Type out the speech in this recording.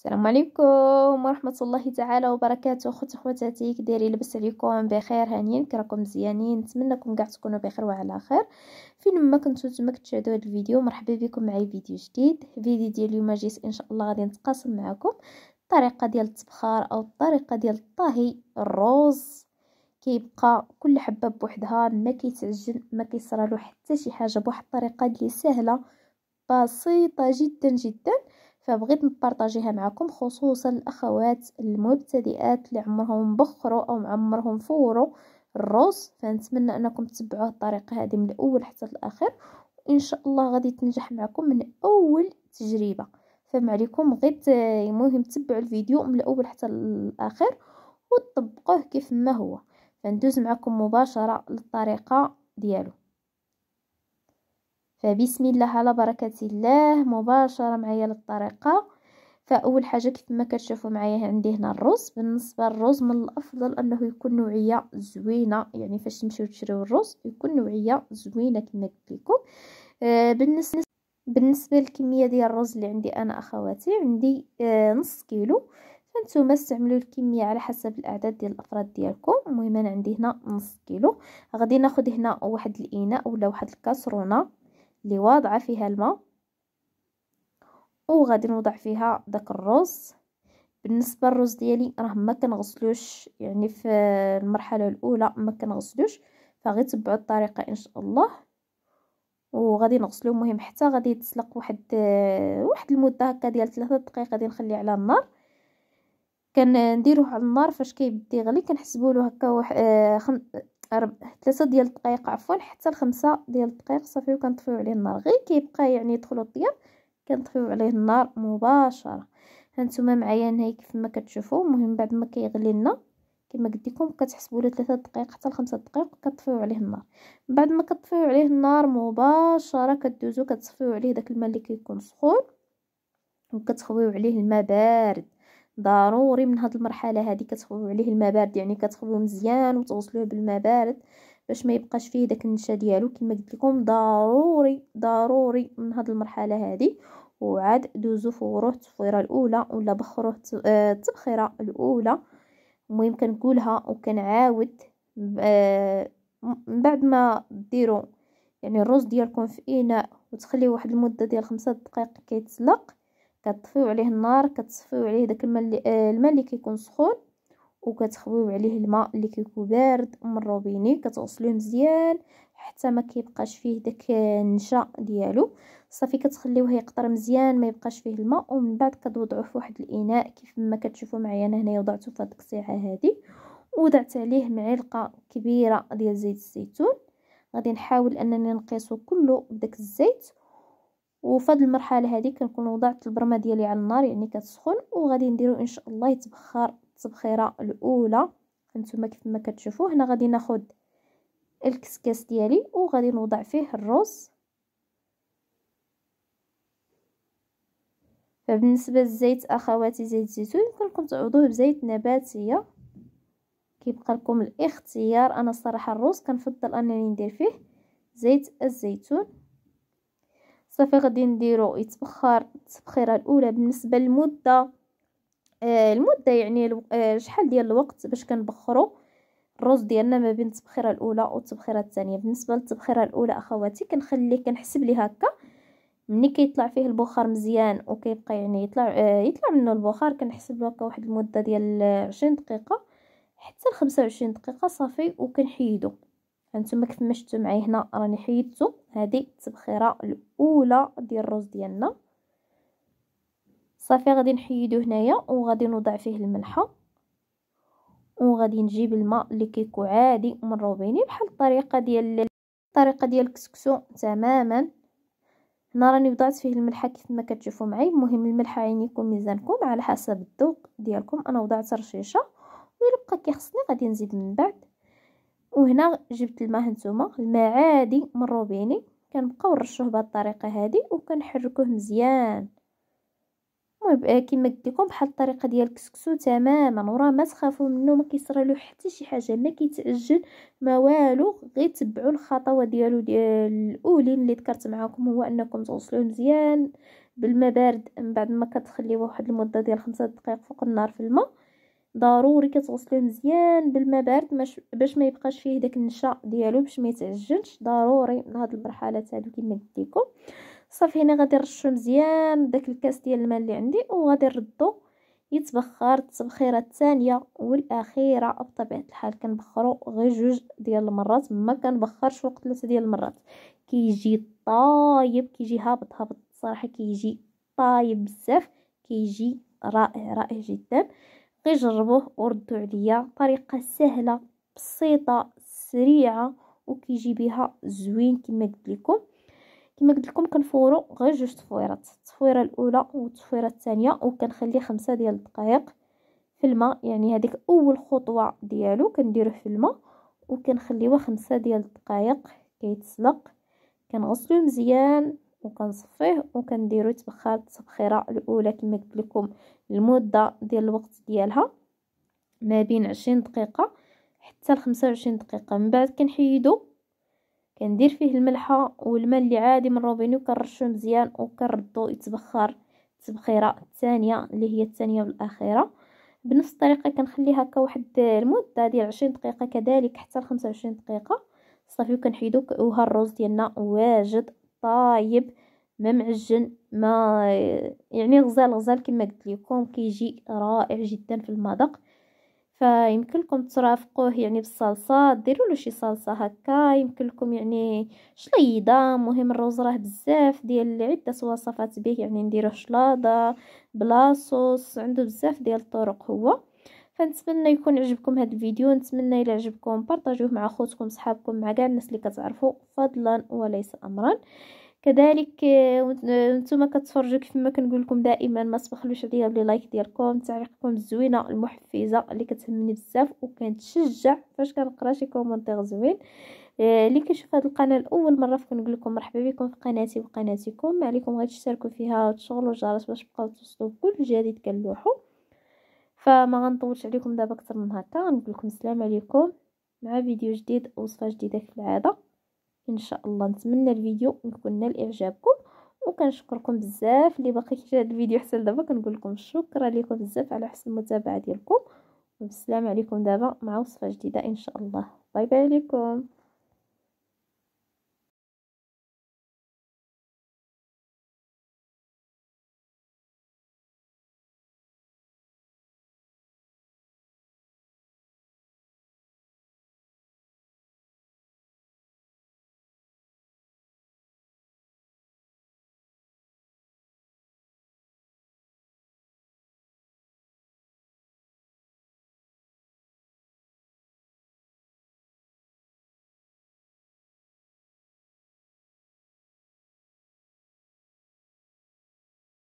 السلام عليكم ورحمة الله تعالى وبركاته خوت خواتاتي كديري لبس عليكم بخير هانيين كراكم مزيانين نتمنىكم كاع تكونوا بخير وعلى خير فين ما كنتو تما كتشاهدوا هذا الفيديو مرحبا بكم معي فيديو جديد فيديو ديال اليوم جيت ان شاء الله غادي نتقاسم معكم الطريقه ديال التبخار او الطريقه ديال الطهي الروز كيبقى كل حبه بوحدها ما كيتعجن ما كيصرالو حتى شي حاجه بواحد الطريقه اللي سهله بسيطه جدا جدا فبغيت نبارطاجيها معكم خصوصا الاخوات المبتدئات اللي عمرهم بخروا او عمرهم فوروا الروز فنتمنى انكم تتبعوا الطريقه هذه من الاول حتى الاخر وان شاء الله غادي تنجح معكم من اول تجربه فما عليكم غير المهم تتبعوا الفيديو من الاول حتى الاخر وتطبقوه كيف ما هو فندوز معكم مباشره للطريقه ديالو فبسم الله على بركة الله مباشرة معايا للطريقة فاول حاجه كيف ما كتشوفوا معايا عندي هنا الرز بالنسبه للرز من الافضل انه يكون نوعيه زوينه يعني فاش تمشيو تشريو الرز يكون نوعيه زوينه كما قلت لكم آه، بالنسبه بالنسبه للكميه ديال الرز اللي عندي انا اخواتي عندي آه، نص كيلو فانتوما استعملوا الكميه على حسب الاعداد ديال الافراد ديالكم المهم انا عندي هنا نص كيلو غادي ناخد هنا واحد الاناء ولا واحد الكاسرونه اللي واضعة فيها الماء وغادي نوضع فيها داك الرز بالنسبه للرز ديالي راه ما كنغسلوش يعني في المرحله الاولى ما كنغسلوش فغي تبعوا الطريقه ان شاء الله وغادي نغسلو مهم حتى غادي يتسلق واحد واحد المده هكا ديال 3 دقائق غادي نخليه على النار كنديروه على النار فاش كيبدا يغلي كنحسبوا له هكا واحد آه، أرب... ثلاثة ديال الدقائق عفوا حتى لخمسة ديال الدقائق صافي وكنطفيو عليه النار غير كيبقى يعني يدخلو الطياب كنطفيو عليه النار مباشره هانتوما معايا نهاية كيف ما كتشوفوا المهم بعد ما كيغلي لنا كما قلت لكم كتحسبوا له 3 دقائق حتى ل 5 دقائق كطفيو عليه النار بعد ما كطفيو عليه النار مباشره كدوزو كتصفيو عليه داك الماء اللي كيكون سخون وكتخويو عليه الماء بارد ضروري من هاد المرحله هذه كتخويو عليه الماء بارد يعني كتخويو مزيان وتغسلوه بالماء بارد باش ما يبقاش فيه داك النشا ديالو كما قلت لكم ضروري ضروري من هاد المرحله هذه وعاد دوزو فوروه التفويره الاولى ولا بخروه آه، التبخيره الاولى المهم كنقولها وكنعاود آه، من بعد ما ديروا يعني الرز ديالكم في اناء وتخليه واحد المده ديال خمسة دقائق كيتسلق كتطفيو عليه النار كتصفيو عليه داك الماء اللي آه الماء اللي كيكون سخون وكتخويو عليه الماء اللي كيكون بارد من الروبيني كتغسلوه مزيان حتى ما كيبقاش فيه داك النشا ديالو صافي كتخليوه يقطر مزيان ما يبقاش فيه الماء ومن بعد كتوضعوه في واحد الاناء كيف ما كتشوفوا معايا انا هنايا وضعته في هذه الساعه هذه وضعت عليه معلقه كبيره ديال زيت الزيتون غادي نحاول انني نقيسو كله بداك الزيت وفهاد المرحله هذه كنكون وضعت البرمه ديالي على النار يعني كتسخن وغادي نديرو ان شاء الله يتبخر التبخيره الاولى هانتوما كيف ما كتشوفوا هنا غادي ناخذ الكسكاس ديالي وغادي نوضع فيه الرز فبالنسبه للزيت اخواتي زيت الزيتون يمكنكم تعوضوه بزيت نباتيه كيبقى لكم الاختيار انا الصراحه الرز كنفضل انني ندير فيه زيت الزيتون صافي غادي نديرو يتبخر التبخيره الاولى بالنسبه للمده آه المده يعني آه، شحال ديال الوقت باش كنبخرو الرز ديالنا ما بين التبخيره الاولى والتبخيره الثانيه بالنسبه للتبخيره الاولى اخواتي كنخليه كنحسب ليه هكا ملي كيطلع فيه البخار مزيان وكيبقى يعني يطلع آه يطلع منه البخار كنحسب له هكا واحد المده ديال 20 دقيقه حتى ل 25 دقيقه صافي وكنحيدو هانتوما كيف ما شفتوا معايا هنا راني حيدتو هذه التبخيره الاولى ديال الرز ديالنا صافي غادي نحيدو هنايا وغادي نوضع فيه الملحه وغادي نجيب الماء اللي كيكون عادي مروبيني بحال الطريقه ديال الطريقه ديال الكسكسو تماما هنا راني وضعت فيه الملحه كيف ما كتشوفوا معايا المهم الملحه عينيكم ميزانكم على حسب الذوق ديالكم انا وضعت رشيشه ويبقى كيخصني غادي نزيد من بعد وهنا جبت الماء هانتوما الماء عادي من روبيني كنبقاو نرشوه بهاد الطريقه هادي وكنحركوه مزيان المهم آه، كيما قلت لكم بحال الطريقه ديال الكسكسو تماما وراه ما تخافوا منه ما كيصرى له حتى شي حاجه ما كيتاجل ما والو غير تبعوا الخطوه ديالو ديال الاولين اللي ذكرت معكم هو انكم تغسلوه مزيان بالماء بارد من بعد ما كتخليوه واحد المده ديال خمسة دقائق فوق النار في الماء ضروري كتغسلوه مزيان بالماء بارد باش ما يبقاش فيه داك النشا ديالو باش ما يتعجنش ضروري من هاد المرحله تاعو كما قلت لكم صافي هنا غادي نرشو مزيان داك الكاس ديال الماء اللي عندي وغادي نردو يتبخر التبخيره الثانيه والاخيره بطبيعه الحال كنبخرو غير جوج ديال المرات ما كنبخرش وقت ثلاثه ديال المرات كيجي طايب كيجي هابط هابط الصراحه كيجي طايب بزاف كيجي رائع رائع جدا غير جربوه وردوا عليا طريقة سهلة بسيطة سريعة وكيجي بها زوين كما قلت لكم كما قلت لكم كنفورو غير جوج تفويرات التفويره الاولى والتفويره الثانيه وكنخلي خمسة ديال الدقائق في الماء يعني هذيك اول خطوه ديالو كنديروه في الماء وكنخليوه خمسة ديال الدقائق كيتسلق كنغسلو مزيان وكنصفيه وكنديرو يتبخر التبخيره الاولى كما قلت لكم المده ديال الوقت ديالها ما بين 20 دقيقه حتى ل 25 دقيقه من بعد كنحيدو كندير فيه الملحه والماء اللي عادي من روبيني وكنرشو مزيان وكنردو يتبخر التبخيره الثانيه اللي هي الثانيه والاخيره بنفس الطريقه كنخليها هكا واحد المده ديال 20 دقيقه كذلك حتى ل 25 دقيقه صافي وكنحيدو وها الرز ديالنا واجد طايب ما معجن ما يعني غزال غزال كما قلت لكم كيجي رائع جدا في المذاق فيمكن لكم ترافقوه يعني بالصلصه ديروا له شي صلصه هكا يمكن لكم يعني شليضه مهم الروز راه بزاف ديال عده وصفات به يعني نديروه شلاضه بلاصوص عنده بزاف ديال الطرق هو فنتمنى يكون عجبكم هذا الفيديو نتمنى الى عجبكم بارطاجوه مع خوتكم صحابكم مع كاع الناس اللي كتعرفوا فضلا وليس امرا كذلك آه، آه، نتوما كتفرجوا كيف ما كنقول لكم دائما ما تبخلوش عليا بلي لايك ديالكم تعليقكم الزوينه المحفزه اللي كتهمني بزاف وكنتشجع فاش كنقرا شي كومونتير زوين آه، اللي كيشوف هذه القناه لاول مره فكنقول لكم مرحبا بكم في قناتي وقناتكم عليكم غير تشتركوا فيها وتشغلوا الجرس باش تبقاو توصلوا بكل جديد كنلوحو فما غنطولش عليكم دابا اكثر من هكا غنقول لكم السلام عليكم مع فيديو جديد وصفه جديده كالعاده ان شاء الله نتمنى الفيديو يكون نال اعجابكم وكنشكركم بزاف اللي باقي كيشاهد الفيديو حتى دابا كنقول لكم شكرا لكم بزاف على حسن المتابعه ديالكم والسلام عليكم دابا مع وصفه جديده ان شاء الله باي باي عليكم